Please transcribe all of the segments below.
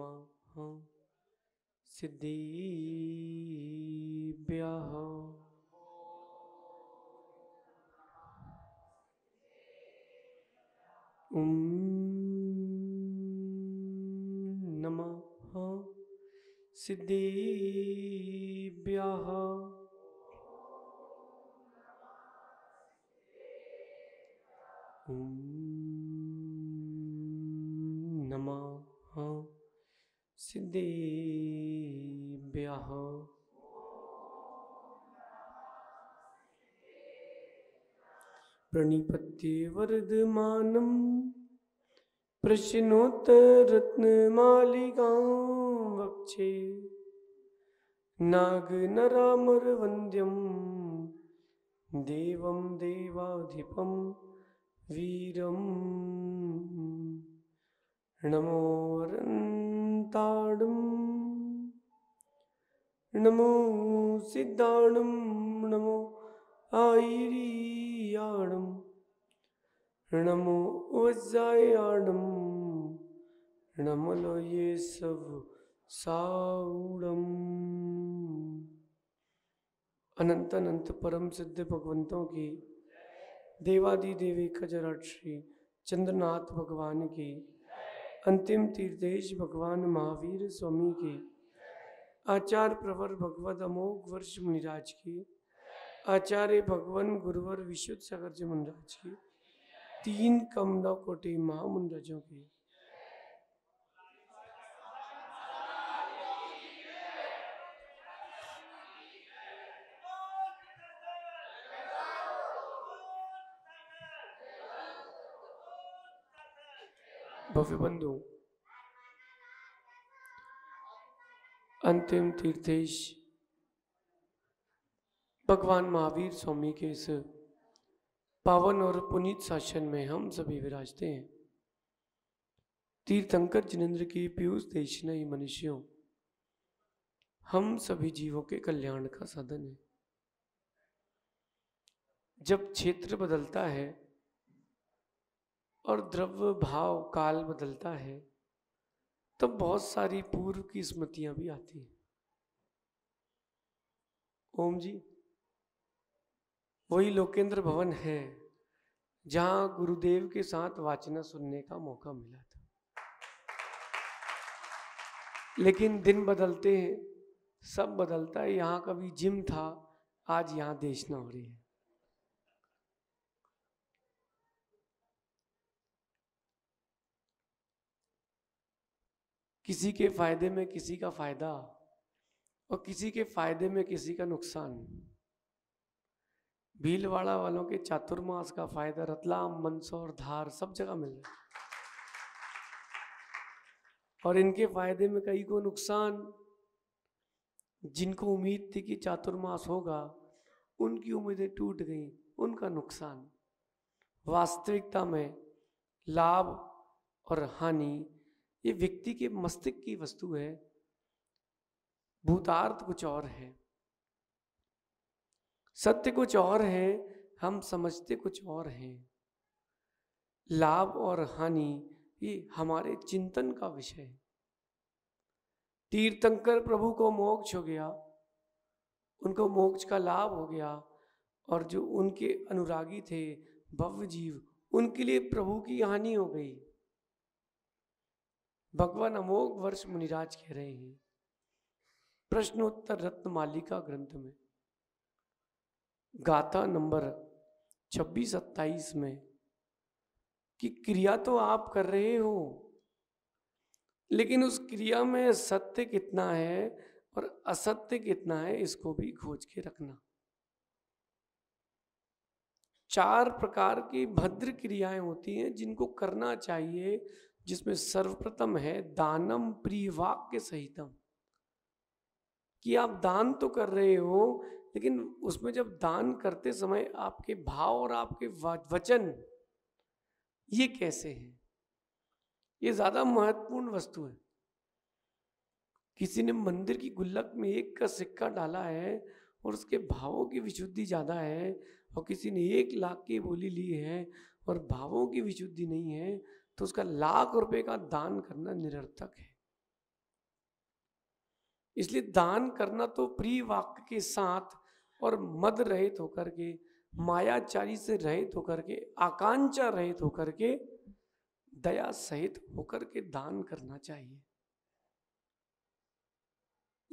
नमः सिद्धि ॐ नमः सिद्धि सिद्धेभ्य प्रणिपत्ये वर्धमानं प्रश्नोत्तरत्नमालिकां वक्षे नागनरामरवन्द्यं देवं देवाधिपं वीरं नमोरन् ताडं नमो सिद्धाणं नमो आयिरीयाणं नमो वज्रायाणं नमलो ये सब साउडम अनंत अनंत परम सिद्ध भगवंतों की देवादि देवी खजराट श्री चंद्रनाथ भगवान की अंतिम तीर्थेश भगवान महावीर स्वामी के आचार्य प्रवर भगवत अमोघ वर्ष मुनिराज के आचार्य भगवान गुरुवर विशुद्ध सागर जी मुनिराज की तीन कमला कोटि महामुनिराजों के भव्यबंधु अंतिम तीर्थेश भगवान महावीर स्वामी के इस पावन और पुनीत शासन में हम सभी विराजते हैं तीर्थंकर जिनेन्द्र की पीयूष देश नई मनुष्यों हम सभी जीवों के कल्याण का साधन है जब क्षेत्र बदलता है और द्रव्य भाव काल बदलता है तब बहुत सारी पूर्व की स्मृतियां भी आती हैं ओम जी वही लोकेंद्र भवन है जहां गुरुदेव के साथ वाचना सुनने का मौका मिला था लेकिन दिन बदलते हैं सब बदलता है यहाँ कभी जिम था आज यहाँ देशना हो रही है किसी के फायदे में किसी का फायदा और किसी के फायदे में किसी का नुकसान भीलवाड़ा वालों के चातुर्मास का फायदा रतलाम मंदसौर धार सब जगह मिल रहा है और इनके फायदे में कई को नुकसान जिनको उम्मीद थी कि चातुर्मास होगा उनकी उम्मीदें टूट गई उनका नुकसान वास्तविकता में लाभ और हानि ये व्यक्ति के मस्तिष्क की वस्तु है भूतार्थ कुछ और है सत्य कुछ और है हम समझते कुछ और हैं लाभ और हानि ये हमारे चिंतन का विषय है तीर्थंकर प्रभु को मोक्ष हो गया उनको मोक्ष का लाभ हो गया और जो उनके अनुरागी थे भव्य जीव उनके लिए प्रभु की हानि हो गई भगवान अमोघ वर्ष मुनिराज कह रहे हैं प्रश्नोत्तर रत्न मालिका ग्रंथ में गाथा नंबर छब्बीस सत्ताईस में कि क्रिया तो आप कर रहे हो लेकिन उस क्रिया में सत्य कितना है और असत्य कितना है इसको भी खोज के रखना चार प्रकार की भद्र क्रियाएं होती हैं जिनको करना चाहिए जिसमें सर्वप्रथम है दानम प्रिय वाक्य सहितम कि आप दान तो कर रहे हो लेकिन उसमें जब दान करते समय आपके भाव और आपके वचन ये कैसे हैं ये ज़्यादा महत्वपूर्ण वस्तु है किसी ने मंदिर की गुल्लक में एक का सिक्का डाला है और उसके भावों की विशुद्धि ज़्यादा है और किसी ने एक लाख की बोली ली है और भावों की विशुद्धि नहीं है तो उसका लाख रुपए का दान करना निरर्थक है इसलिए दान करना तो प्रिय वाक्य के साथ और मद रहित होकर के मायाचारी से रहित होकर के आकांक्षा रहित होकर के दया सहित होकर के दान करना चाहिए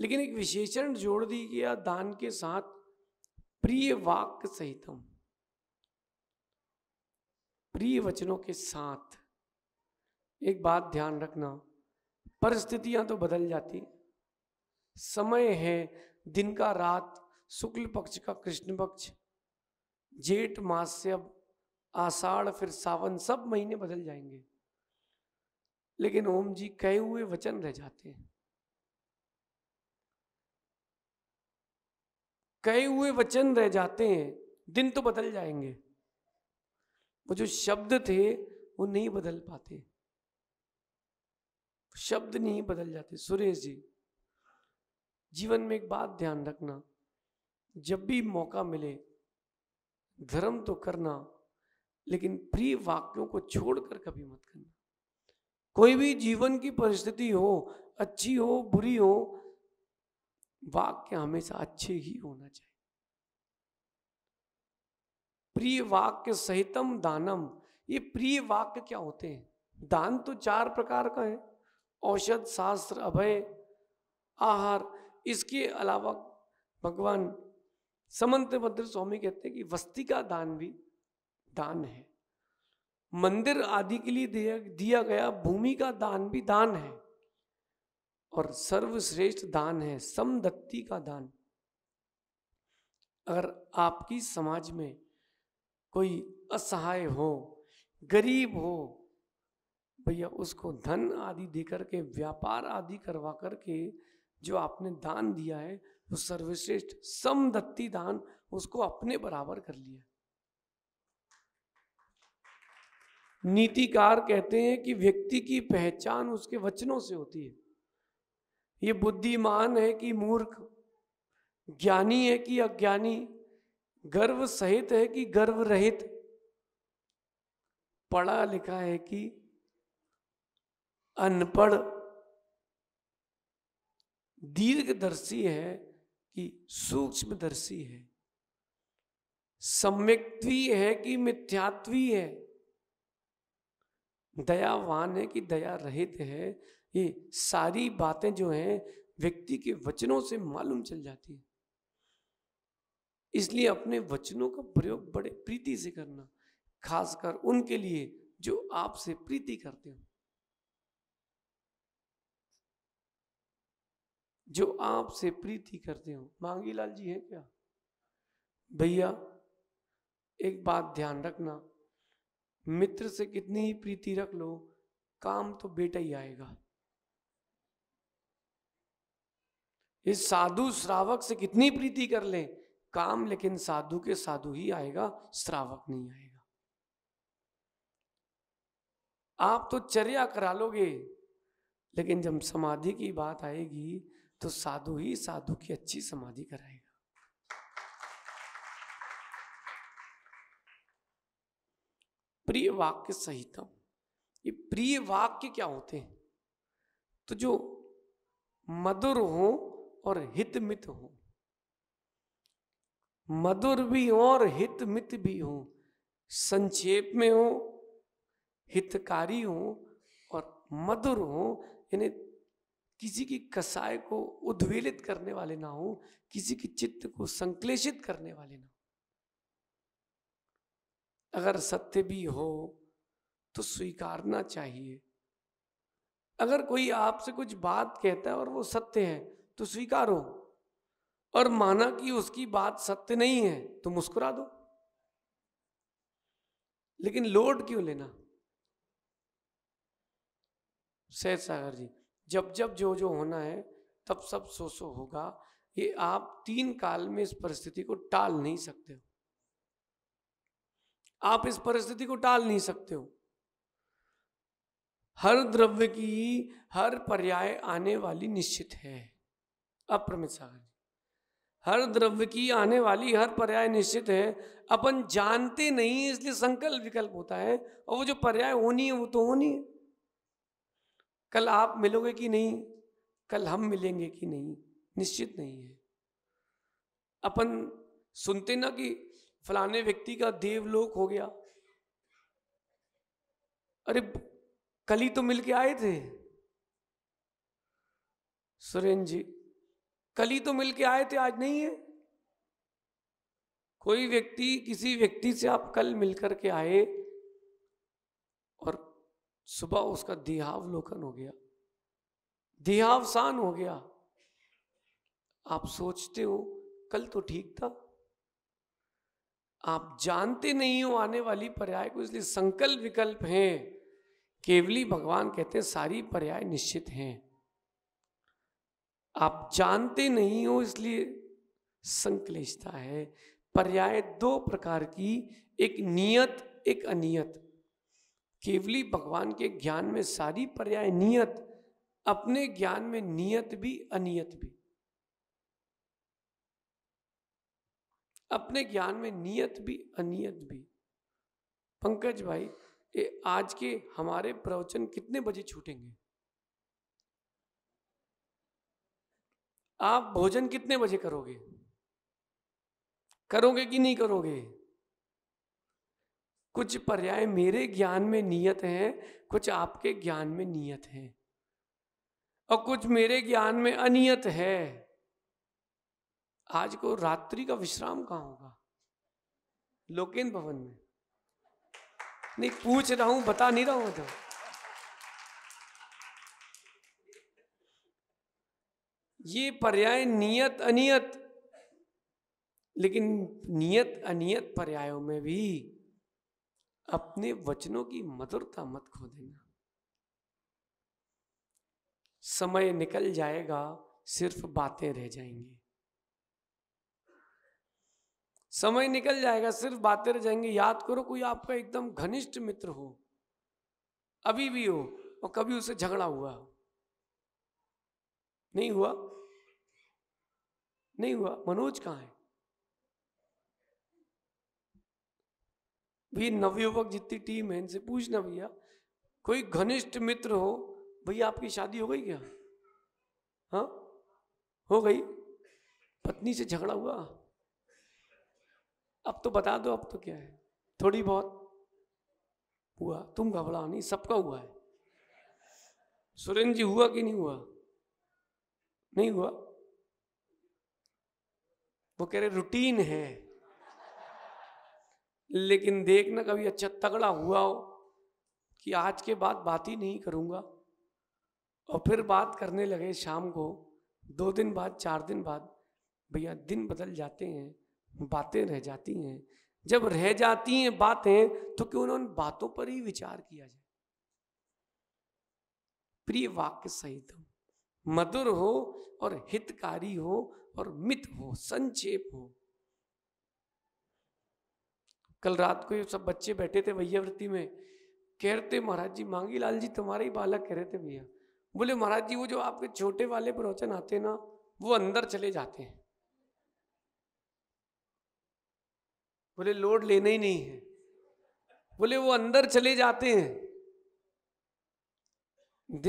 लेकिन एक विशेषण जोड़ दी गया दान के साथ प्रिय वाक्य सहितम प्रिय वचनों के साथ एक बात ध्यान रखना परिस्थितियां तो बदल जाती समय है दिन का रात शुक्ल पक्ष का कृष्ण पक्ष जेठ मास से अब आषाढ़ फिर सावन सब महीने बदल जाएंगे लेकिन ओम जी कहे हुए वचन रह जाते हैं कहे हुए वचन रह जाते हैं दिन तो बदल जाएंगे वो जो शब्द थे वो नहीं बदल पाते शब्द नहीं बदल जाते सुरेश जी जीवन में एक बात ध्यान रखना जब भी मौका मिले धर्म तो करना लेकिन प्रिय वाक्यों को छोड़कर कभी मत करना कोई भी जीवन की परिस्थिति हो अच्छी हो बुरी हो वाक्य हमेशा अच्छे ही होना चाहिए प्रिय वाक्य सहितम दानम ये प्रिय वाक्य क्या होते हैं दान तो चार प्रकार का है औषध शास्त्र अभय आहार इसके अलावा भगवान समंत भद्र स्वामी कहते हैं कि वस्ती का दान भी दान है मंदिर आदि के लिए दिया गया भूमि का दान भी दान है और सर्वश्रेष्ठ दान है समदत्ती का दान अगर आपकी समाज में कोई असहाय हो गरीब हो भैया उसको धन आदि देकर के व्यापार आदि करवा करके जो आपने दान दिया है वो सर्वश्रेष्ठ समदत्ती दान उसको अपने बराबर कर लिया नीतिकार कहते हैं कि व्यक्ति की पहचान उसके वचनों से होती है ये बुद्धिमान है कि मूर्ख ज्ञानी है कि अज्ञानी गर्व सहित है कि गर्व रहित पढ़ा लिखा है कि अनपढ़ दीर्घदर्शी है कि सूक्ष्मदर्शी है सम्यक्वी है कि मिथ्यात्वी है दयावान है कि दया रहित है ये सारी बातें जो हैं व्यक्ति के वचनों से मालूम चल जाती है इसलिए अपने वचनों का प्रयोग बड़े प्रीति से करना खासकर उनके लिए जो आपसे प्रीति करते हो जो आपसे प्रीति करते हो मांगीलाल जी है क्या भैया एक बात ध्यान रखना मित्र से कितनी ही प्रीति रख लो काम तो बेटा ही आएगा इस साधु श्रावक से कितनी प्रीति कर ले काम लेकिन साधु के साधु ही आएगा श्रावक नहीं आएगा आप तो चर्या करा लोगे लेकिन जब समाधि की बात आएगी तो साधु ही साधु की अच्छी समाधि कराएगा प्रिय वाक्य सहित ये प्रिय वाक्य क्या होते हैं तो जो मधुर हो और हित मित हो मधुर भी हो और हित मित भी हो संक्षेप में हो हितकारी हो और मधुर हो यानी किसी की कसाय को उद्वेलित करने वाले ना हो किसी की चित्त को संक्लेशित करने वाले ना हो अगर सत्य भी हो तो स्वीकारना चाहिए अगर कोई आपसे कुछ बात कहता है और वो सत्य है तो स्वीकारो और माना कि उसकी बात सत्य नहीं है तो मुस्कुरा दो लेकिन लोड क्यों लेना सैद सागर जी जब जब जो जो होना है तब सब सो सो होगा ये आप तीन काल में इस परिस्थिति को टाल नहीं सकते हो आप इस परिस्थिति को टाल नहीं सकते हो हर द्रव्य की हर पर्याय आने वाली निश्चित है अप्रमित सागर जी हर द्रव्य की आने वाली हर पर्याय निश्चित है अपन जानते नहीं इसलिए संकल्प विकल्प होता है और वो जो पर्याय होनी है वो तो होनी है कल आप मिलोगे कि नहीं कल हम मिलेंगे कि नहीं निश्चित नहीं है अपन सुनते ना कि फलाने व्यक्ति का देवलोक हो गया अरे कल ही तो मिलके आए थे सुरेंद्र जी कल ही तो मिलके आए थे आज नहीं है कोई व्यक्ति किसी व्यक्ति से आप कल मिलकर के आए सुबह उसका देहावलोकन हो गया देहावसान हो गया आप सोचते हो कल तो ठीक था आप जानते नहीं हो आने वाली पर्याय को इसलिए संकल्प विकल्प हैं केवली भगवान कहते हैं सारी पर्याय निश्चित हैं आप जानते नहीं हो इसलिए संकलेशता है पर्याय दो प्रकार की एक नियत एक अनियत केवली भगवान के ज्ञान में सारी पर्याय नियत अपने ज्ञान में नियत भी अनियत भी अपने ज्ञान में नियत भी अनियत भी पंकज भाई ये आज के हमारे प्रवचन कितने बजे छूटेंगे आप भोजन कितने बजे करोगे करोगे कि नहीं करोगे कुछ पर्याय मेरे ज्ञान में नियत हैं कुछ आपके ज्ञान में नियत हैं और कुछ मेरे ज्ञान में अनियत है आज को रात्रि का विश्राम कहाँ होगा लोकेन भवन में नहीं पूछ रहा हूं बता नहीं रहा हूं तो ये पर्याय नियत अनियत लेकिन नियत अनियत पर्यायों में भी अपने वचनों की मधुरता मत खो देना समय निकल जाएगा सिर्फ बातें रह जाएंगी समय निकल जाएगा सिर्फ बातें रह जाएंगी याद करो कोई आपका एकदम घनिष्ठ मित्र हो अभी भी हो और कभी उसे झगड़ा हुआ हो नहीं हुआ नहीं हुआ मनोज कहाँ है भी नवयुवक जितनी टीम है इनसे पूछना भैया कोई घनिष्ठ मित्र हो भैया आपकी शादी हो गई क्या हाँ हो गई पत्नी से झगड़ा हुआ अब तो बता दो अब तो क्या है थोड़ी बहुत हुआ तुम घबरा नहीं सबका हुआ है सुरेंद्र जी हुआ कि नहीं हुआ नहीं हुआ वो कह रहे रूटीन है लेकिन देखना कभी अच्छा तगड़ा हुआ हो कि आज के बाद बात ही नहीं करूँगा और फिर बात करने लगे शाम को दो दिन बाद चार दिन बाद भैया दिन बदल जाते हैं बातें रह जाती हैं जब रह जाती हैं बातें तो क्यों ना उन बातों पर ही विचार किया जाए प्रिय वाक्य सहित हो मधुर हो और हितकारी हो और मित हो संक्षेप हो कल रात को ये सब बच्चे बैठे थे भैयावृत्ति में कह रहे थे महाराज जी मांगी लाल जी तुम्हारे ही बालक कह रहे थे भैया बोले महाराज जी वो जो आपके छोटे वाले प्रवचन आते ना वो अंदर चले जाते हैं बोले लोड लेना ही नहीं है बोले वो अंदर चले जाते हैं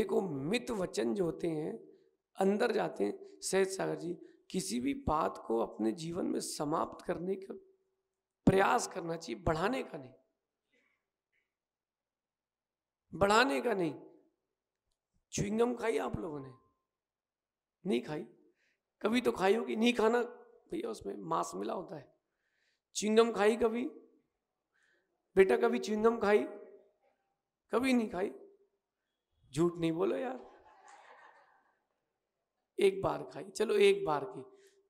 देखो मित वचन जो होते हैं अंदर जाते हैं सहज सागर जी किसी भी बात को अपने जीवन में समाप्त करने का प्रयास करना चाहिए बढ़ाने का नहीं बढ़ाने का नहीं चुंगम खाई आप लोगों ने नहीं खाई कभी तो खाई होगी नहीं खाना भैया उसमें मांस मिला होता है चिंगम खाई कभी बेटा कभी चिंगम खाई कभी नहीं खाई झूठ नहीं बोलो यार एक बार खाई चलो एक बार की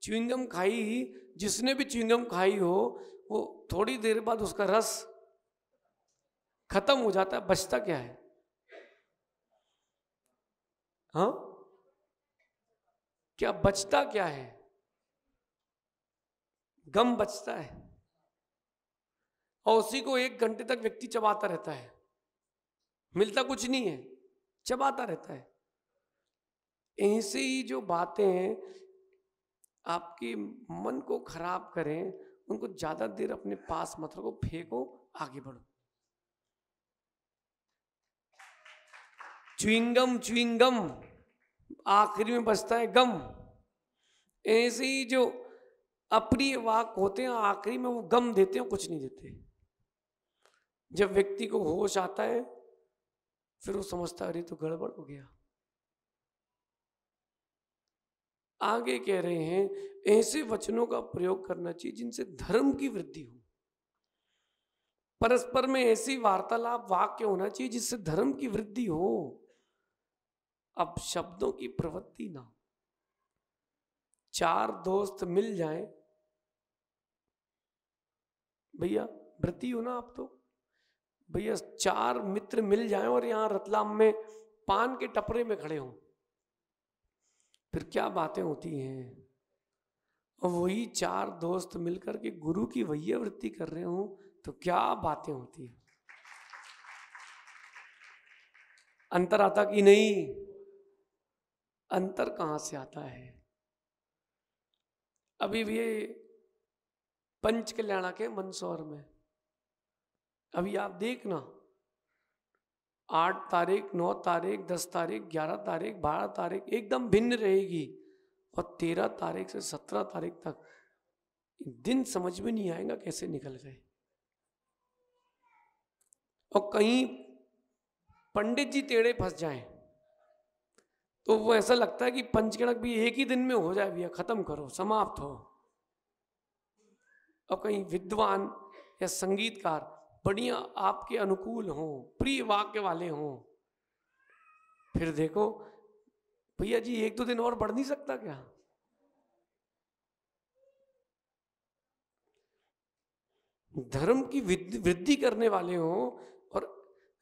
चुंगम खाई जिसने भी चुंगम खाई हो वो थोड़ी देर बाद उसका रस खत्म हो जाता है बचता क्या है हा क्या बचता क्या है गम बचता है और उसी को एक घंटे तक व्यक्ति चबाता रहता है मिलता कुछ नहीं है चबाता रहता है ऐसे ही जो बातें हैं आपके मन को खराब करें उनको ज्यादा देर अपने पास मत रखो फेंको आगे बढ़ो च्विंगम च्विंगम आखिरी में बचता है गम ऐसे ही जो अप्रिय वाक होते हैं आखिरी में वो गम देते हैं कुछ नहीं देते जब व्यक्ति को होश आता है फिर वो समझता अरे तो गड़बड़ हो गया आगे कह रहे हैं ऐसे वचनों का प्रयोग करना चाहिए जिनसे धर्म की वृद्धि हो परस्पर में ऐसी वार्तालाप वाक्य होना चाहिए जिससे धर्म की वृद्धि हो अब शब्दों की प्रवृत्ति ना चार दोस्त मिल जाए भैया वृद्धि हो ना आप तो भैया चार मित्र मिल जाए और यहां रतलाम में पान के टपरे में खड़े हों फिर क्या बातें होती हैं और वही चार दोस्त मिलकर के गुरु की वही वृत्ति कर रहे हूं तो क्या बातें होती है अंतर आता कि नहीं अंतर कहां से आता है अभी भी पंच कल्याणा के मंदसौर में अभी आप देखना आठ तारीख नौ तारीख दस तारीख ग्यारह तारीख बारह तारीख एकदम भिन्न रहेगी और तेरह तारीख से सत्रह तारीख तक दिन समझ में नहीं आएगा कैसे निकल गए और कहीं पंडित जी टेढ़े फंस जाएं तो वो ऐसा लगता है कि पंचगणक भी एक ही दिन में हो जाए भैया खत्म करो समाप्त हो और कहीं विद्वान या संगीतकार बढ़िया आपके अनुकूल हों प्रिय वाक्य वाले हों फिर देखो भैया जी एक दो दिन और बढ़ नहीं सकता क्या धर्म की वृद्धि करने वाले हों और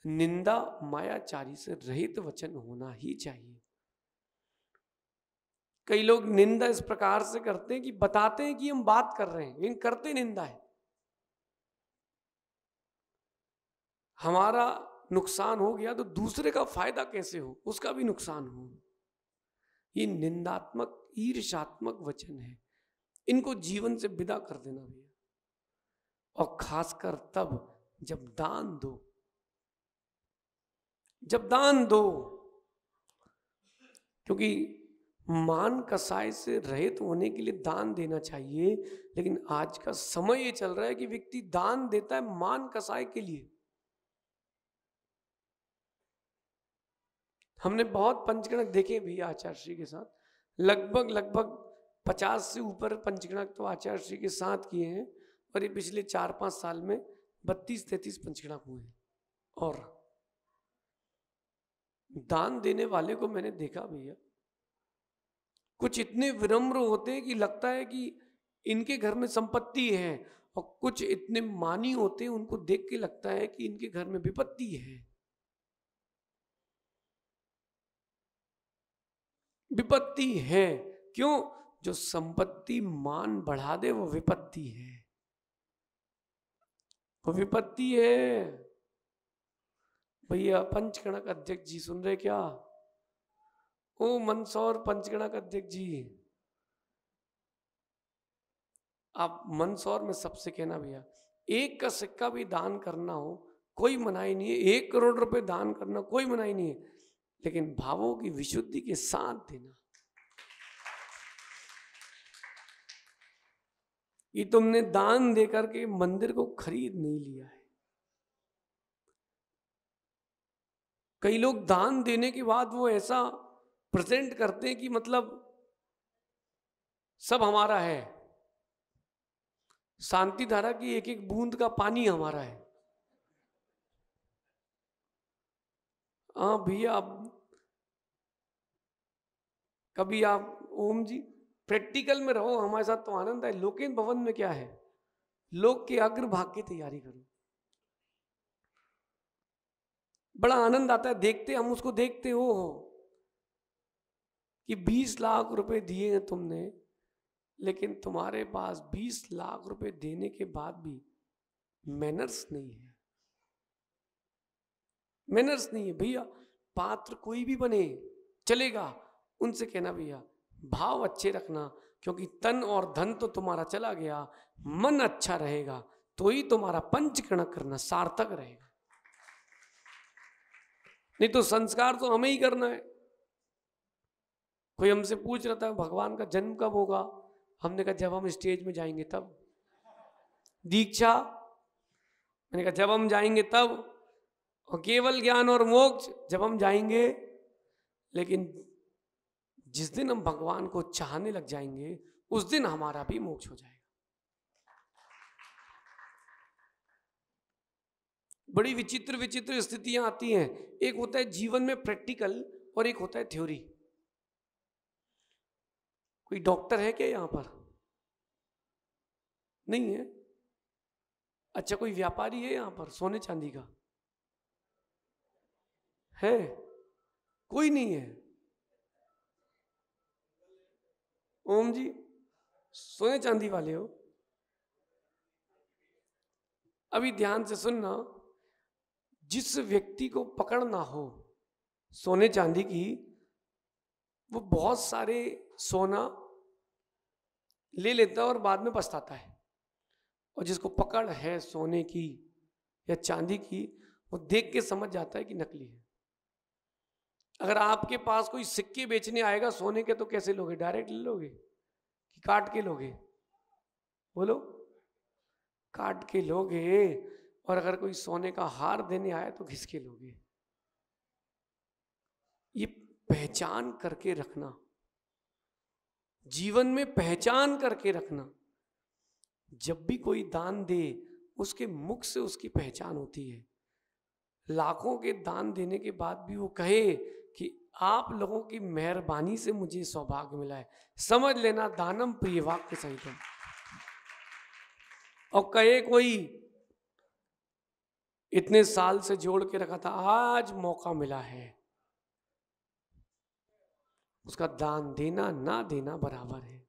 निंदा मायाचारी से रहित वचन होना ही चाहिए कई लोग निंदा इस प्रकार से करते हैं कि बताते हैं कि हम बात कर रहे हैं लेकिन करते निंदा है हमारा नुकसान हो गया तो दूसरे का फायदा कैसे हो उसका भी नुकसान हो ये निंदात्मक ईर्षात्मक वचन है इनको जीवन से विदा कर देना भैया और खासकर तब जब दान दो जब दान दो क्योंकि मान कसाय से रहित होने के लिए दान देना चाहिए लेकिन आज का समय ये चल रहा है कि व्यक्ति दान देता है मान कसाय के लिए हमने बहुत पंचगणक देखे भी आचार्य श्री के साथ लगभग लगभग पचास से ऊपर पंचगणक तो आचार्य श्री के साथ किए हैं और ये पिछले चार पाँच साल में बत्तीस तैतीस पंचगणक हुए हैं और दान देने वाले को मैंने देखा भैया कुछ इतने विनम्र होते हैं कि लगता है कि इनके घर में संपत्ति है और कुछ इतने मानी होते हैं उनको देख के लगता है कि इनके घर में विपत्ति है विपत्ति है क्यों जो संपत्ति मान बढ़ा दे वो विपत्ति है वो विपत्ति है भैया पंचगणक अध्यक्ष जी सुन रहे क्या ओ मंदसौर पंचगणक अध्यक्ष जी आप मंदसौर में सबसे कहना भैया एक का सिक्का भी दान करना हो कोई मनाही नहीं है एक करोड़ रुपए दान करना कोई मनाही नहीं है लेकिन भावों की विशुद्धि के साथ देना ये तुमने दान देकर के मंदिर को खरीद नहीं लिया है कई लोग दान देने के बाद वो ऐसा प्रेजेंट करते हैं कि मतलब सब हमारा है शांति धारा की एक एक बूंद का पानी हमारा है हाँ भैया आप कभी आप ओम जी प्रैक्टिकल में रहो हमारे साथ तो आनंद आए लोकेन भवन में क्या है लोक के अग्रभाग की तैयारी करो बड़ा आनंद आता है देखते हम उसको देखते हो कि 20 लाख रुपए दिए हैं तुमने लेकिन तुम्हारे पास 20 लाख रुपए देने के बाद भी मैनर्स नहीं है मैनर्स नहीं है भैया पात्र कोई भी बने चलेगा उनसे कहना भैया भाव अच्छे रखना क्योंकि तन और धन तो तुम्हारा चला गया मन अच्छा रहेगा तो ही तुम्हारा पंचकरण करना सार्थक रहेगा नहीं तो संस्कार तो हमें ही करना है कोई हमसे पूछ रहा था भगवान का जन्म कब होगा हमने कहा जब हम स्टेज में जाएंगे तब दीक्षा मैंने कहा जब हम जाएंगे तब और केवल ज्ञान और मोक्ष जब हम जाएंगे लेकिन जिस दिन हम भगवान को चाहने लग जाएंगे उस दिन हमारा भी मोक्ष हो जाएगा बड़ी विचित्र विचित्र स्थितियां आती हैं एक होता है जीवन में प्रैक्टिकल और एक होता है थ्योरी कोई डॉक्टर है क्या यहां पर नहीं है अच्छा कोई व्यापारी है यहां पर सोने चांदी का है कोई नहीं है ओम जी सोने चांदी वाले हो अभी ध्यान से सुनना जिस व्यक्ति को पकड़ना हो सोने चांदी की वो बहुत सारे सोना ले लेता है और बाद में पछताता है और जिसको पकड़ है सोने की या चांदी की वो देख के समझ जाता है कि नकली है अगर आपके पास कोई सिक्के बेचने आएगा सोने के तो कैसे लोगे डायरेक्ट ले लोगे कि काट के लोगे बोलो काट के लोगे और अगर कोई सोने का हार देने आए तो घिसके लोगे ये पहचान करके रखना जीवन में पहचान करके रखना जब भी कोई दान दे उसके मुख से उसकी पहचान होती है लाखों के दान देने के बाद भी वो कहे कि आप लोगों की मेहरबानी से मुझे सौभाग्य मिला है समझ लेना दानम प्रिय वाक्य सहित और कहे कोई इतने साल से जोड़ के रखा था आज मौका मिला है उसका दान देना ना देना बराबर है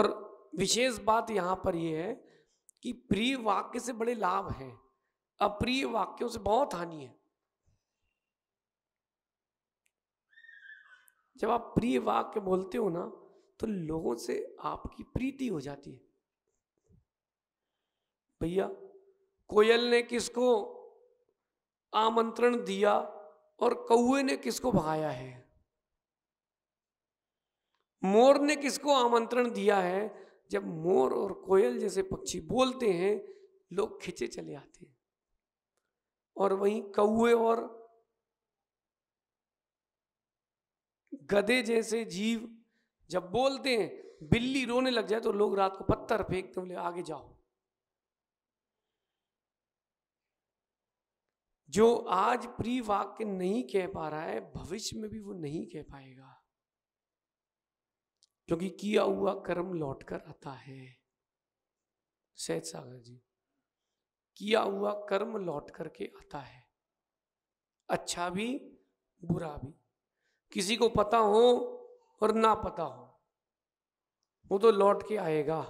और विशेष बात यहां पर यह है कि प्रिय वाक्य से बड़े लाभ हैं अप्रिय वाक्यों से बहुत हानि है जब आप प्रिय वाक्य बोलते हो ना तो लोगों से आपकी प्रीति हो जाती है भैया कोयल ने किसको आमंत्रण दिया और कौए ने किसको भगाया है मोर ने किसको आमंत्रण दिया है जब मोर और कोयल जैसे पक्षी बोलते हैं लोग खिंचे चले आते हैं और वहीं कौए और गधे जैसे जीव जब बोलते हैं बिल्ली रोने लग जाए तो लोग रात को पत्थर फेंकते बोले आगे जाओ जो आज प्री वाक्य नहीं कह पा रहा है भविष्य में भी वो नहीं कह पाएगा क्योंकि किया हुआ कर्म लौट कर आता है सहज सागर जी किया हुआ कर्म लौट करके आता है अच्छा भी बुरा भी किसी को पता हो और ना पता हो वो तो लौट के आएगा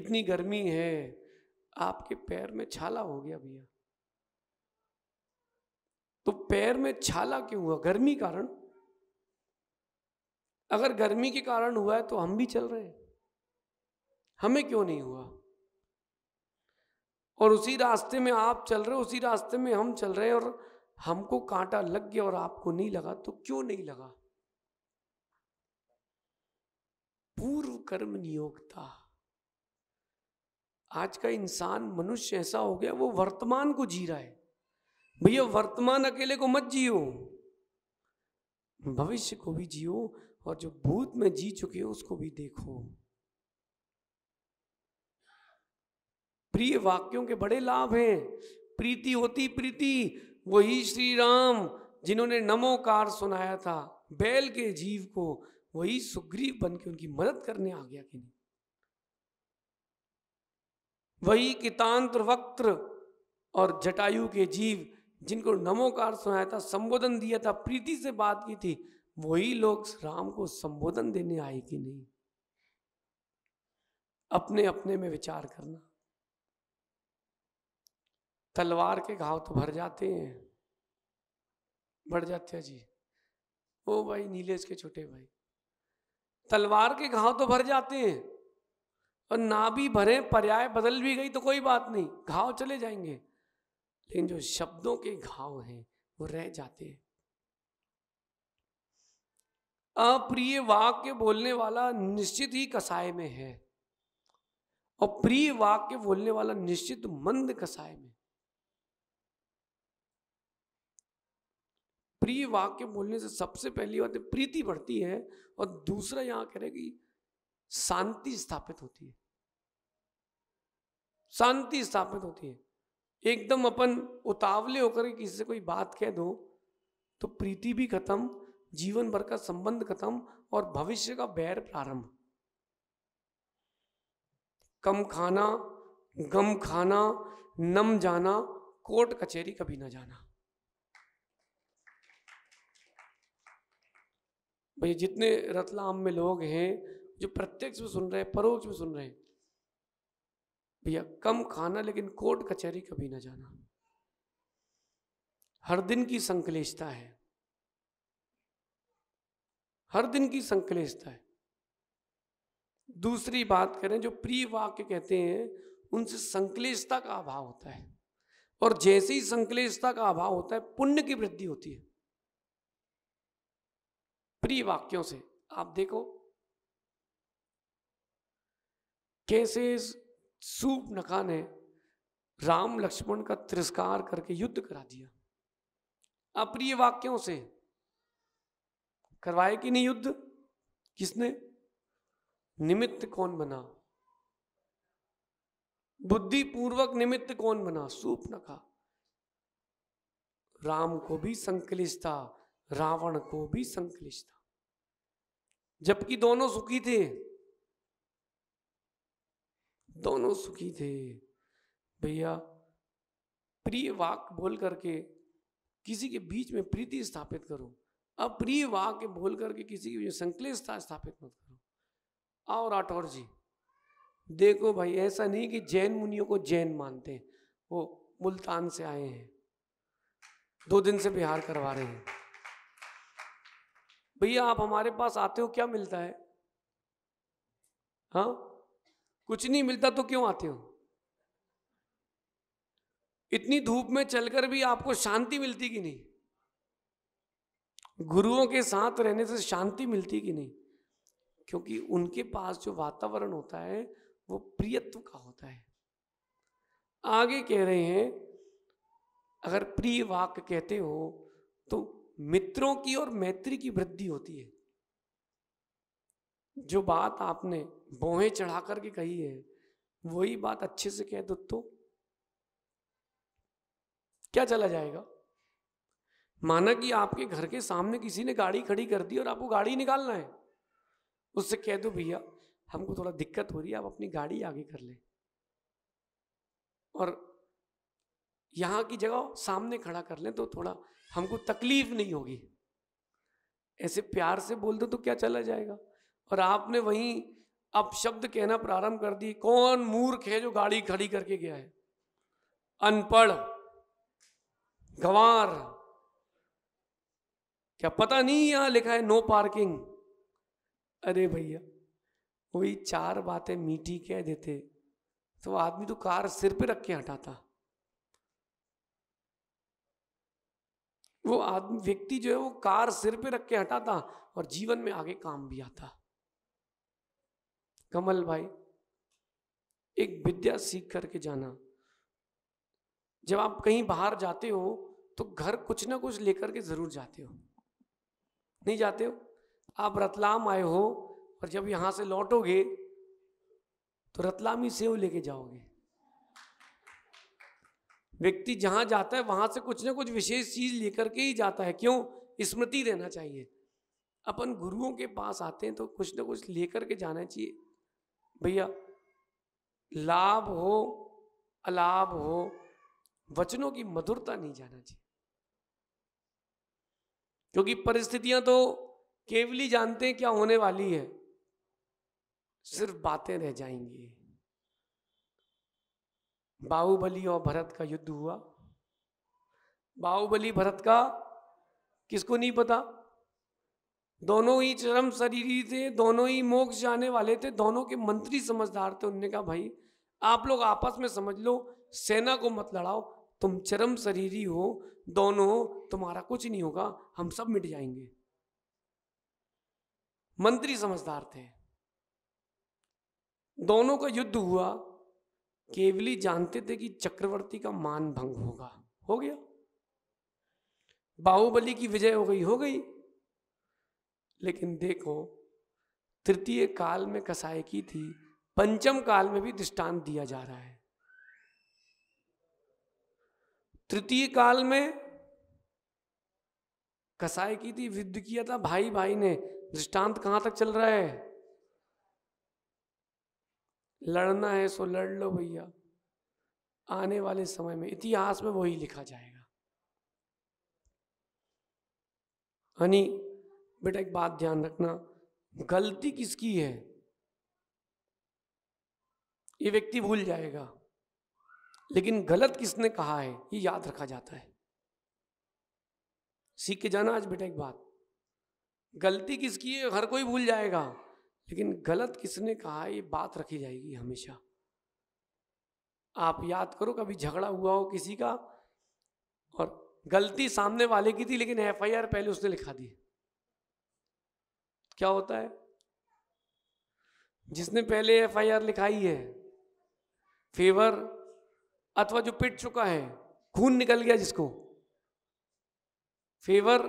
इतनी गर्मी है आपके पैर में छाला हो गया भैया तो पैर में छाला क्यों हुआ गर्मी कारण अगर गर्मी के कारण हुआ है तो हम भी चल रहे हैं हमें क्यों नहीं हुआ और उसी रास्ते में आप चल रहे हो उसी रास्ते में हम चल रहे हैं और हमको कांटा लग गया और आपको नहीं लगा तो क्यों नहीं लगा पूर्व कर्म नियोगता आज का इंसान मनुष्य ऐसा हो गया वो वर्तमान को जी रहा है भैया वर्तमान अकेले को मत जियो भविष्य को भी जियो और जो भूत में जी चुके हो उसको भी देखो प्रिय वाक्यों के बड़े लाभ हैं प्रीति होती प्रीति वही श्री राम जिन्होंने नमोकार सुनाया था बैल के जीव को वही सुग्रीव बन के उनकी मदद करने आ गया कि नहीं वही कितांत्र वक्त्र और जटायु के जीव जिनको नमोकार सुनाया था संबोधन दिया था प्रीति से बात की थी वही लोग राम को संबोधन देने आए कि नहीं अपने अपने में विचार करना तलवार के घाव तो भर जाते हैं बढ़ जाते हैं जी ओ भाई नीलेश के छोटे भाई तलवार के घाव तो भर जाते हैं और ना भी भरे पर्याय बदल भी गई तो कोई बात नहीं घाव चले जाएंगे लेकिन जो शब्दों के घाव हैं वो रह जाते हैं अप्रिय वाक्य बोलने वाला निश्चित ही कसाय में है और प्रिय वाक्य बोलने वाला निश्चित मंद कसाय में प्रिय वाक्य बोलने से सबसे पहली बात प्रीति बढ़ती है और दूसरा यहां करेगी शांति स्थापित होती है शांति स्थापित होती है एकदम अपन उतावले होकर किसी से कोई बात कह दो तो प्रीति भी खत्म जीवन भर का संबंध खत्म और भविष्य का बैर प्रारंभ कम खाना गम खाना नम जाना कोर्ट कचहरी कभी ना जाना भैया जितने रतलाम में लोग हैं जो प्रत्यक्ष में सुन रहे हैं परोक्ष में सुन रहे हैं भैया कम खाना लेकिन कोर्ट कचहरी कभी ना जाना हर दिन की संकलेशता है हर दिन की संकलेशता है दूसरी बात करें जो प्रिय वाक्य कहते हैं उनसे संकलेशता का अभाव होता है और जैसे ही संकलेशता का अभाव होता है पुण्य की वृद्धि होती है प्रिय वाक्यों से आप देखो कैसे सूप नका ने राम लक्ष्मण का तिरस्कार करके युद्ध करा दिया अप्रिय वाक्यों से करवाए कि नहीं युद्ध किसने निमित्त कौन बना बुद्धि पूर्वक निमित्त कौन बना सूप नका राम को भी था रावण को भी संकलिश था जबकि दोनों सुखी थे दोनों सुखी थे भैया प्रिय वाक बोल करके किसी के बीच में प्रीति स्थापित करो अप्रिय वाक बोल करके किसी के बीच संकलिष्टता स्थापित मत करो आओ राठौर जी देखो भाई ऐसा नहीं कि जैन मुनियों को जैन मानते हैं वो मुल्तान से आए हैं दो दिन से बिहार करवा रहे हैं भैया आप हमारे पास आते हो क्या मिलता है हा? कुछ नहीं मिलता तो क्यों आते हो इतनी धूप में चलकर भी आपको शांति मिलती कि नहीं गुरुओं के साथ रहने से शांति मिलती कि नहीं क्योंकि उनके पास जो वातावरण होता है वो प्रियत्व का होता है आगे कह रहे हैं अगर प्रिय वाक्य कहते हो तो मित्रों की और मैत्री की वृद्धि होती है जो बात आपने बोहे चढ़ा करके कही है वही बात अच्छे से कह दो तो क्या चला जाएगा माना कि आपके घर के सामने किसी ने गाड़ी खड़ी कर दी और आपको गाड़ी निकालना है उससे कह दो भैया हमको थोड़ा दिक्कत हो रही है आप अपनी गाड़ी आगे कर ले और यहां की जगह सामने खड़ा कर ले तो थोड़ा हमको तकलीफ नहीं होगी ऐसे प्यार से बोल दो तो क्या चला जाएगा और आपने वहीं अब शब्द कहना प्रारंभ कर दी कौन मूर्ख है जो गाड़ी खड़ी करके गया है अनपढ़ गवार क्या पता नहीं यहां लिखा है नो पार्किंग अरे भैया वही चार बातें मीठी कह देते तो आदमी तो कार सिर पे रख के हटाता वो आदमी व्यक्ति जो है वो कार सिर पे रख के हटाता और जीवन में आगे काम भी आता कमल भाई एक विद्या सीख करके जाना जब आप कहीं बाहर जाते हो तो घर कुछ ना कुछ लेकर के जरूर जाते हो नहीं जाते हो आप रतलाम आए हो और जब यहां से लौटोगे तो रतलामी सेव लेके जाओगे व्यक्ति जहां जाता है वहां से कुछ ना कुछ विशेष चीज लेकर के ही जाता है क्यों स्मृति रहना चाहिए अपन गुरुओं के पास आते हैं तो कुछ ना कुछ लेकर के जाना चाहिए भैया लाभ हो अलाभ हो वचनों की मधुरता नहीं जाना चाहिए क्योंकि परिस्थितियां तो केवली जानते हैं क्या होने वाली है सिर्फ बातें रह जाएंगी बाहुबली और भरत का युद्ध हुआ बाहुबली भरत का किसको नहीं पता दोनों ही चरम शरीरी थे दोनों ही मोक्ष जाने वाले थे दोनों के मंत्री समझदार थे उनने कहा भाई आप लोग आपस में समझ लो सेना को मत लड़ाओ तुम चरम शरीरी हो दोनों तुम्हारा कुछ नहीं होगा हम सब मिट जाएंगे मंत्री समझदार थे दोनों का युद्ध हुआ केवली जानते थे कि चक्रवर्ती का मान भंग होगा हो गया बाहुबली की विजय हो गई हो गई लेकिन देखो तृतीय काल में कसाय की थी पंचम काल में भी दृष्टांत दिया जा रहा है तृतीय काल में कसाय की थी युद्ध किया था भाई भाई ने दृष्टांत कहां तक चल रहा है लड़ना है सो लड़ लो भैया आने वाले समय में इतिहास में वही लिखा जाएगा हनी बेटा एक बात ध्यान रखना गलती किसकी है ये व्यक्ति भूल जाएगा लेकिन गलत किसने कहा है ये याद रखा जाता है सीख के जाना आज बेटा एक बात गलती किसकी है हर कोई भूल जाएगा लेकिन गलत किसने कहा ये बात रखी जाएगी हमेशा आप याद करो कभी झगड़ा हुआ हो किसी का और गलती सामने वाले की थी लेकिन एफआईआर पहले उसने लिखा दी क्या होता है जिसने पहले एफआईआर लिखाई है फेवर अथवा जो पिट चुका है खून निकल गया जिसको फेवर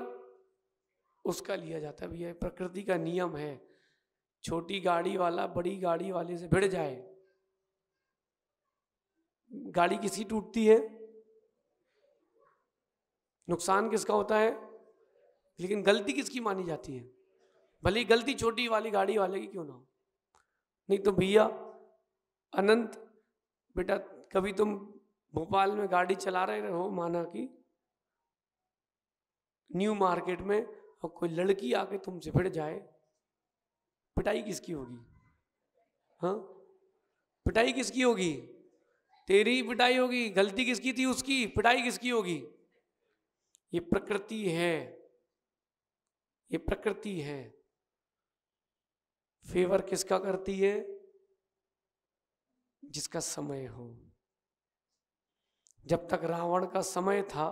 उसका लिया जाता है भैया प्रकृति का नियम है छोटी गाड़ी वाला बड़ी गाड़ी वाले से भिड़ जाए गाड़ी किसकी टूटती है नुकसान किसका होता है लेकिन गलती किसकी मानी जाती है भले गलती छोटी वाली गाड़ी वाले की क्यों ना हो नहीं तो भैया अनंत बेटा कभी तुम भोपाल में गाड़ी चला रहे हो माना कि न्यू मार्केट में और कोई लड़की आके तुमसे भिड़ जाए पिटाई किसकी होगी हाँ पिटाई किसकी होगी तेरी पिटाई होगी गलती किसकी थी उसकी पिटाई किसकी होगी ये प्रकृति है ये प्रकृति है फेवर किसका करती है जिसका समय हो जब तक रावण का समय था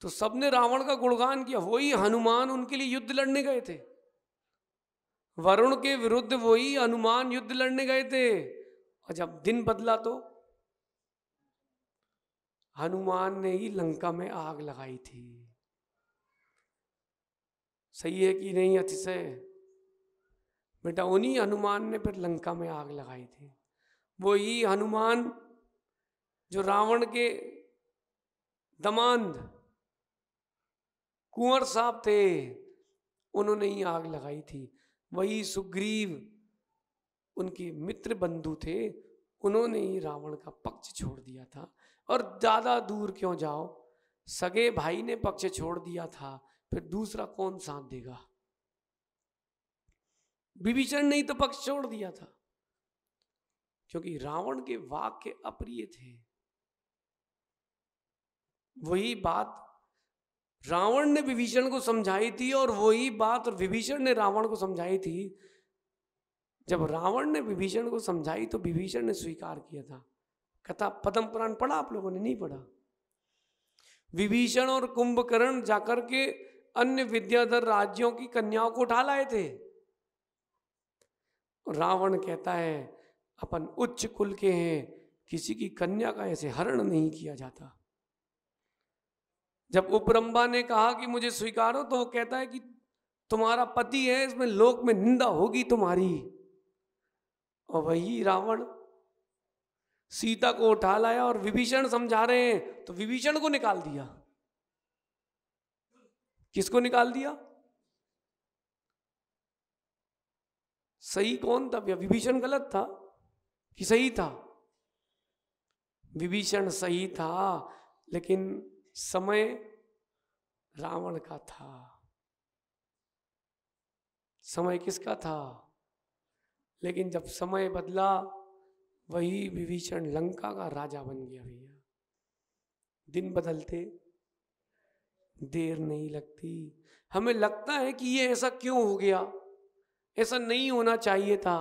तो सबने रावण का गुणगान किया वही हनुमान उनके लिए युद्ध लड़ने गए थे वरुण के विरुद्ध वही अनुमान युद्ध लड़ने गए थे और जब दिन बदला तो हनुमान ने ही लंका में आग लगाई थी सही है कि नहीं अतिशय बेटा उन्हीं हनुमान ने फिर लंका में आग लगाई थी वो ही हनुमान जो रावण के दमांद कुंवर साहब थे उन्होंने ही आग लगाई थी वही सुग्रीव उनके मित्र बंधु थे उन्होंने ही रावण का पक्ष छोड़ दिया था और ज़्यादा दूर क्यों जाओ सगे भाई ने पक्ष छोड़ दिया था फिर दूसरा कौन साथ देगा विभीषण ने ही तो पक्ष छोड़ दिया था क्योंकि रावण के वाक्य अप्रिय थे वही बात रावण ने विभीषण को समझाई थी और वही बात विभीषण ने रावण को समझाई थी जब रावण ने विभीषण को समझाई तो विभीषण ने स्वीकार किया था कथा पदम पुराण पढ़ा आप लोगों ने नहीं पढ़ा विभीषण और कुंभकर्ण जाकर के अन्य विद्याधर राज्यों की कन्याओं को उठा लाए थे रावण कहता है अपन उच्च कुल के हैं किसी की कन्या का ऐसे हरण नहीं किया जाता जब उपरम्बा ने कहा कि मुझे स्वीकारो तो वो कहता है कि तुम्हारा पति है इसमें लोक में निंदा होगी तुम्हारी और वही रावण सीता को उठा लाया और विभीषण समझा रहे हैं तो विभीषण को निकाल दिया किसको निकाल दिया सही कौन था भैया विभीषण गलत था कि सही था विभीषण सही था लेकिन समय रावण का था समय किसका था लेकिन जब समय बदला वही विभीषण लंका का राजा बन गया भैया दिन बदलते देर नहीं लगती हमें लगता है कि ये ऐसा क्यों हो गया ऐसा नहीं होना चाहिए था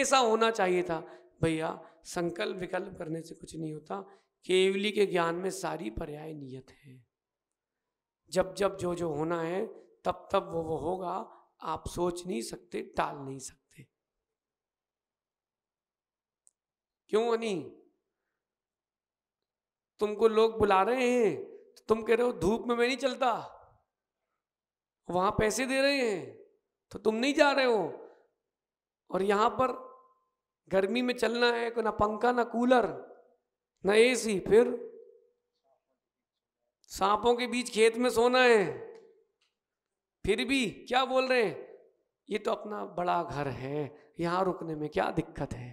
ऐसा होना चाहिए था भैया संकल्प विकल्प करने से कुछ नहीं होता केवली के ज्ञान में सारी पर्याय नियत है जब जब जो जो होना है तब तब वो वो होगा आप सोच नहीं सकते टाल नहीं सकते क्यों अनी तुमको लोग बुला रहे हैं तो तुम कह रहे हो धूप में मैं नहीं चलता वहां पैसे दे रहे हैं तो तुम नहीं जा रहे हो और यहां पर गर्मी में चलना है ना पंखा ना कूलर न सी फिर सांपों के बीच खेत में सोना है फिर भी क्या बोल रहे हैं ये तो अपना बड़ा घर है यहां रुकने में क्या दिक्कत है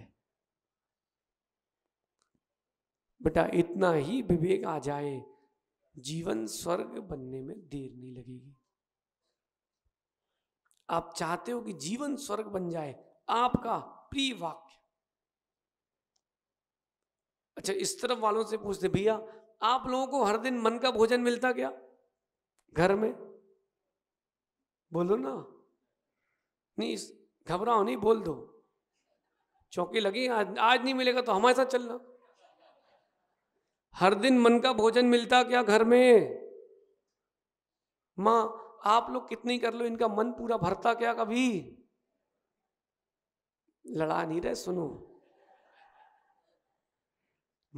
बेटा इतना ही विवेक आ जाए जीवन स्वर्ग बनने में देर नहीं लगेगी आप चाहते हो कि जीवन स्वर्ग बन जाए आपका प्रिय वाक्य अच्छा इस तरफ वालों से पूछते भैया आप लोगों को हर दिन मन का भोजन मिलता क्या घर में बोलो ना नहीं घबराओ नहीं बोल दो चौकी लगी आज, आज नहीं मिलेगा तो हमारे साथ चलना हर दिन मन का भोजन मिलता क्या घर में मां आप लोग कितनी कर लो इनका मन पूरा भरता क्या कभी लड़ा नहीं रहे सुनो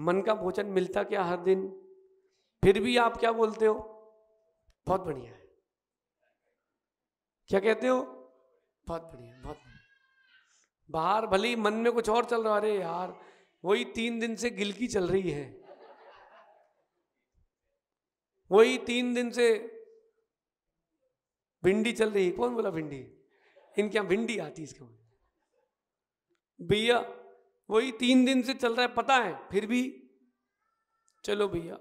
मन का भोजन मिलता क्या हर दिन फिर भी आप क्या बोलते हो बहुत बढ़िया है क्या कहते हो बहुत बढ़िया बहुत बढ़िया बाहर भले ही मन में कुछ और चल रहा अरे यार वही तीन दिन से गिलकी चल रही है वही तीन दिन से भिंडी चल रही है कौन बोला भिंडी इनके यहां भिंडी आती इसके भैया वही तीन दिन से चल रहा है पता है फिर भी चलो भैया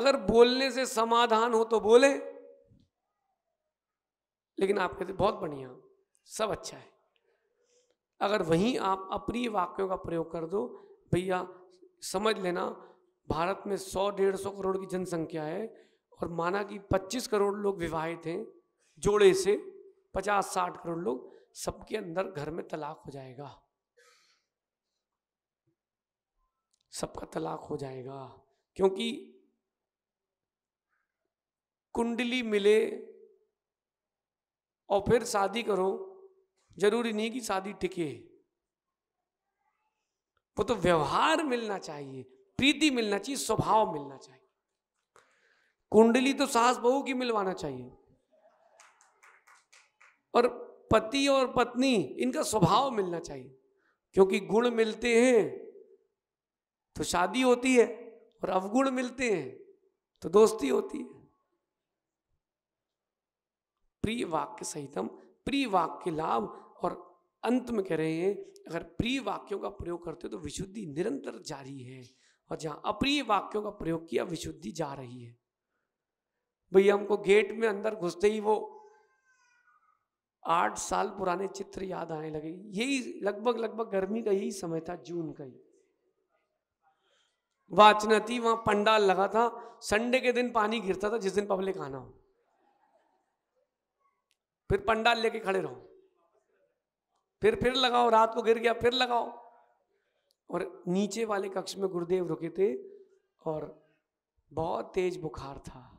अगर बोलने से समाधान हो तो बोले लेकिन आप कहते तो बहुत बढ़िया सब अच्छा है अगर वहीं आप अप्रिय वाक्यों का प्रयोग कर दो भैया समझ लेना भारत में सौ डेढ़ सौ करोड़ की जनसंख्या है और माना कि पच्चीस करोड़ लोग विवाहित हैं जोड़े से पचास साठ करोड़ लोग सबके अंदर घर में तलाक हो जाएगा सबका तलाक हो जाएगा क्योंकि कुंडली मिले और फिर शादी करो जरूरी नहीं कि शादी टिके वो तो व्यवहार मिलना चाहिए प्रीति मिलना चाहिए स्वभाव मिलना चाहिए कुंडली तो सास बहू की मिलवाना चाहिए और पति और पत्नी इनका स्वभाव मिलना चाहिए क्योंकि गुण मिलते हैं तो शादी होती है और अवगुण मिलते हैं तो दोस्ती होती है प्रिय वाक्य सहितम प्रिय वाक्य लाभ और अंत में कह रहे हैं अगर प्रिय वाक्यों का प्रयोग करते हो तो विशुद्धि निरंतर जारी है और जहां अप्रिय वाक्यों का प्रयोग किया विशुद्धि जा रही है भैया हमको गेट में अंदर घुसते ही वो आठ साल पुराने चित्र याद आने लगे यही लगभग लगभग गर्मी का यही समय था जून का ही वाचनती वहां पंडाल लगा था संडे के दिन पानी गिरता था जिस दिन पब्लिक आना हो फिर पंडाल लेके खड़े रहो फिर फिर लगाओ रात को गिर गया फिर लगाओ और नीचे वाले कक्ष में गुरुदेव रुके थे और बहुत तेज बुखार था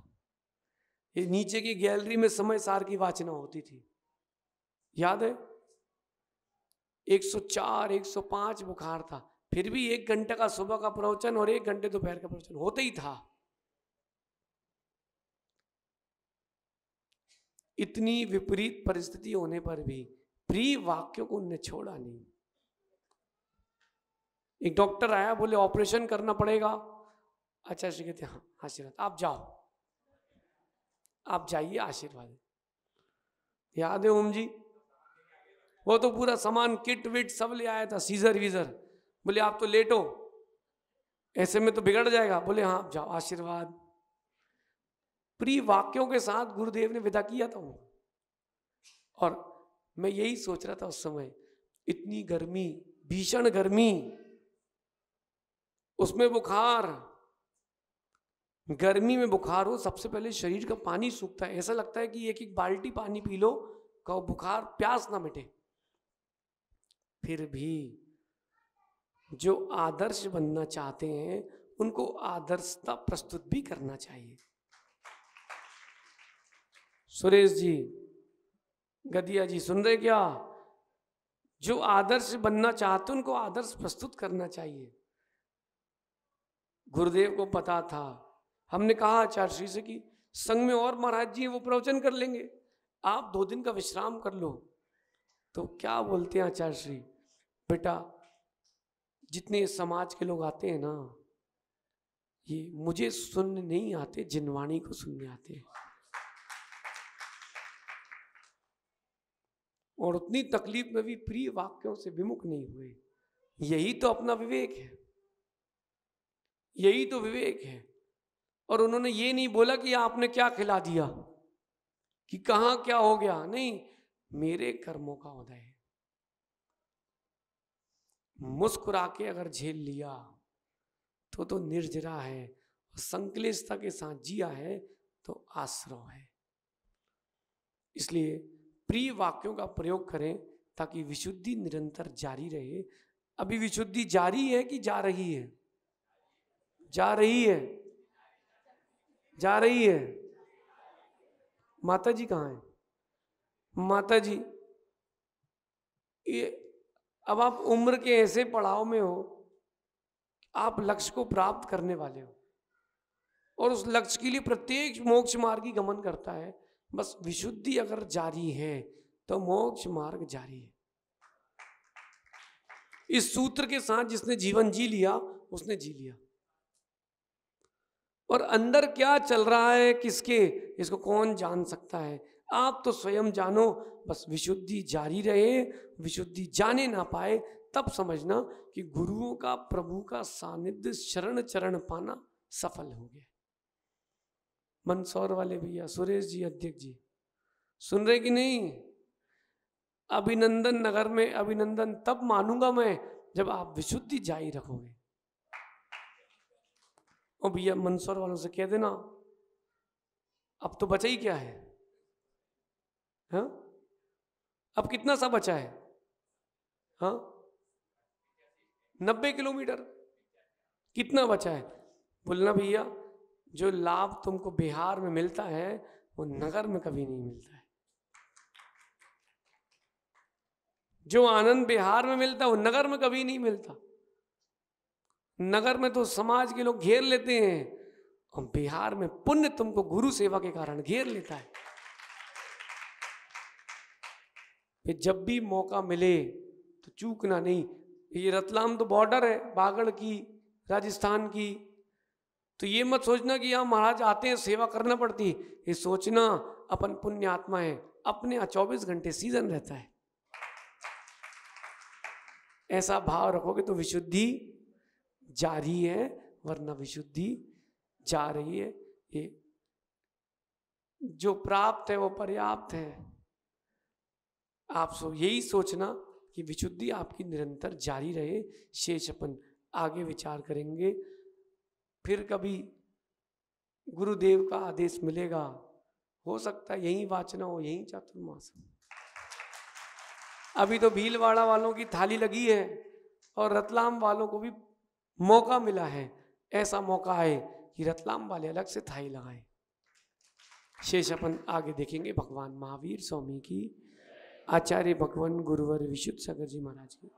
ये नीचे की गैलरी में समय सार की वाचना होती थी याद है 104 105 बुखार था फिर भी एक घंटे का सुबह का प्रवचन और एक घंटे दोपहर का प्रवचन होता ही था इतनी विपरीत परिस्थिति होने पर भी प्रिय वाक्य को उनने छोड़ा नहीं एक डॉक्टर आया बोले ऑपरेशन करना पड़ेगा अच्छा श्री कहते हाँ आशीर्वाद आप जाओ आप जाइए आशीर्वाद याद है ओम जी वो तो पूरा सामान किट विट सब ले आया था सीजर वीजर बोले आप तो लेट हो ऐसे में तो बिगड़ जाएगा बोले हाँ आप जाओ आशीर्वाद प्रिय वाक्यों के साथ गुरुदेव ने विदा किया था उनको और मैं यही सोच रहा था उस समय इतनी गर्मी भीषण गर्मी उसमें बुखार गर्मी में बुखार हो सबसे पहले शरीर का पानी सूखता है ऐसा लगता है कि एक एक बाल्टी पानी पी लो कहो बुखार प्यास ना मिटे फिर भी जो आदर्श बनना चाहते हैं उनको आदर्शता प्रस्तुत भी करना चाहिए सुरेश जी गदिया जी सुन रहे क्या जो आदर्श बनना चाहते उनको आदर्श प्रस्तुत करना चाहिए गुरुदेव को पता था हमने कहा आचार्य श्री से कि संग में और महाराज जी वो प्रवचन कर लेंगे आप दो दिन का विश्राम कर लो तो क्या बोलते हैं आचार्य श्री बेटा जितने समाज के लोग आते हैं ना ये मुझे सुनने नहीं आते जिनवाणी को सुनने आते हैं और उतनी तकलीफ में भी प्रिय वाक्यों से विमुख नहीं हुए यही तो अपना विवेक है यही तो विवेक है और उन्होंने ये नहीं बोला कि आपने क्या खिला दिया कि कहा क्या हो गया नहीं मेरे कर्मों का उदय है मुस्कुरा के अगर झेल लिया तो तो निर्जरा है और संकलेशता के साथ जिया है तो आश्रव है इसलिए प्रिय वाक्यों का प्रयोग करें ताकि विशुद्धि निरंतर जारी रहे अभी विशुद्धि जारी है कि जा रही है जा रही है जा रही है माता जी कहाँ है माता जी ये अब आप उम्र के ऐसे पड़ाव में हो आप लक्ष्य को प्राप्त करने वाले हो और उस लक्ष्य के लिए प्रत्येक मोक्ष मार्ग ही गमन करता है बस विशुद्धि अगर जारी है तो मोक्ष मार्ग जारी है इस सूत्र के साथ जिसने जीवन जी लिया उसने जी लिया और अंदर क्या चल रहा है किसके इसको कौन जान सकता है आप तो स्वयं जानो बस विशुद्धि जारी रहे विशुद्धि जाने ना पाए तब समझना कि गुरुओं का प्रभु का सानिध्य शरण चरण पाना सफल हो गया मंदसौर वाले भैया सुरेश जी अध्यक्ष जी सुन रहे कि नहीं अभिनंदन नगर में अभिनंदन तब मानूंगा मैं जब आप विशुद्धि जारी रखोगे और भैया मंदसौर वालों से कह देना अब तो बचा ही क्या है हाँ अब कितना सा बचा है हाँ नब्बे किलोमीटर कितना बचा है बोलना भैया जो लाभ तुमको बिहार में मिलता है वो नगर में कभी नहीं मिलता है जो आनंद बिहार में मिलता है वो नगर में कभी नहीं मिलता नगर में तो समाज के लोग घेर लेते हैं और बिहार में पुण्य तुमको गुरु सेवा के कारण घेर लेता है फिर जब भी मौका मिले तो चूकना नहीं ये रतलाम तो बॉर्डर है बागड़ की राजस्थान की तो ये मत सोचना कि यहाँ महाराज आते हैं सेवा करना पड़ती ये सोचना अपन पुण्य आत्मा है अपने यहाँ चौबीस घंटे सीजन रहता है ऐसा भाव रखोगे तो विशुद्धि जा रही है वरना विशुद्धि जा रही है ये जो प्राप्त है वो पर्याप्त है आप सो यही सोचना कि विशुद्धि आपकी निरंतर जारी रहे शेष अपन आगे विचार करेंगे फिर कभी गुरुदेव का आदेश मिलेगा हो सकता है यही वाचना हो यही चातुर्मास अभी तो भीलवाड़ा वालों की थाली लगी है और रतलाम वालों को भी मौका मिला है ऐसा मौका है कि रतलाम वाले अलग से थाली लगाए शेष अपन आगे देखेंगे भगवान महावीर स्वामी की आचार्य भगवान गुरुवर विशुद्ध सागर जी महाराज की